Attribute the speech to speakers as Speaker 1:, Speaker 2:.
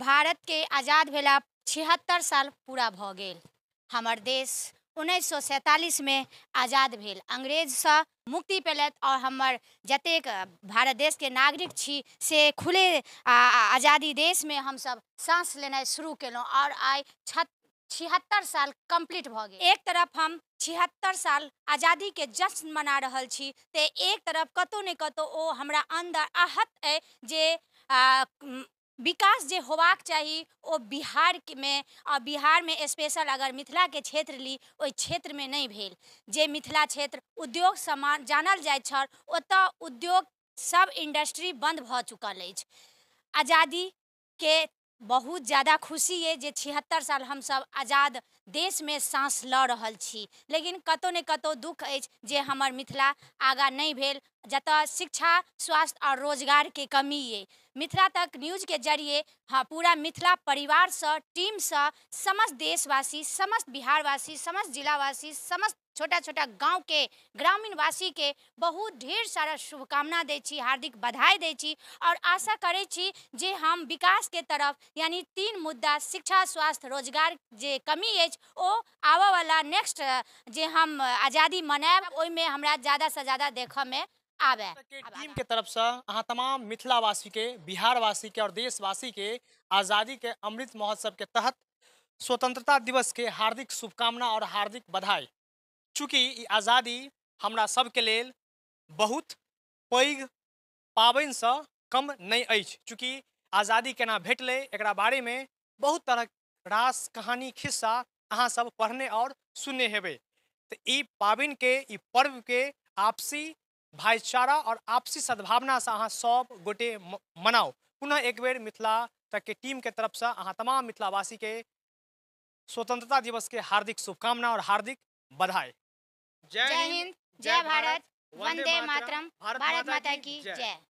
Speaker 1: भारत के आज़ाद भेला छिहत्तर साल पूरा भ गेल हमार देश उन्नीस सौ सैंतालीस में आज़ाद भेल से मुक्ति पेल और हमर जतेक भारत देश के नागरिक छी से खुले आज़ादी देश में हम सब सांस लेना शुरू कल और आई छ छिहत्तर साल कंप्लीट भ गेल एक तरफ हम छिहत्तर साल आज़ादी के जश्न मना रहल छी ते एक तरफ कतौ ने कतौ ओ हमरा अंदर आहत है जे विकास जे होबाक बिहार में और आ में स्पेशल अगर के क्षेत्र ली क्षेत्र में नहीं भेल जे मिथिला क्षेत्र उद्योग समान जानल जाइत छल उद्योग सब इंडस्ट्री बंद भ चुकल आज़ादी के बहुत ज़्यादा खुशी है जे छिहत्तर साल सब आजाद देश में सांस रहल छी लेकिन कतौ ने कतौ दुख अछि जे हमर मिथिला आगा नहीं भेल जत शिक्षा स्वास्थ्य और रोजगार के कमी है मिथिला तक न्यूज के जरिए हाँ पूरा मिथिला परिवार से टीम से समस्त देशवासी समस्त बिहारवासी समस्त जिलावासी समस्त छोटा छोटा के ग्रामीण वासी के बहुत ढेर सारा शुभकामना दी छी हार्दिक बधाई दै छी आशा करे छी जे हम के तरफ यानी तीन मुद्दा शिक्षा स्वास्थ्य रोजगार जे कमी अछि ओ आवा वाला नेक्स्ट जे हम आज़ादी मनाएब में हमरा से ज़्यादा देख में आवे
Speaker 2: टीम के तरफ से अहा तमाम मिथिलावासी के बिहारवासी के और देशवासी के आज़ादी के अमृत महोत्सव के तहत स्वतंत्रता दिवस के हार्दिक शुभकामना और हार्दिक बधाई चूँकि आज़ादी हमरा सबके लेल बहुत पैघ से कम नहीं चूंकि चूँकि आज़ादी केना एक एकरा में बहुत तरह रास कहानी खिस्सा अहाँ सब पढ़ने और सुनने हेबे तो पाविन के पर्व के आपसी भाईचारा और आपसी सद्भावना से अब सब गोटे मनाओ पुनः एक बेर मिथिला तक के टीम के तरफ से अहाँ तमाम मिथिलावासी के स्वतंत्रता दिवस के हार्दिक शुभकामना और हार्दिक बधाई जय हिंद जय भारत वंदे मातरम भारत माता की जय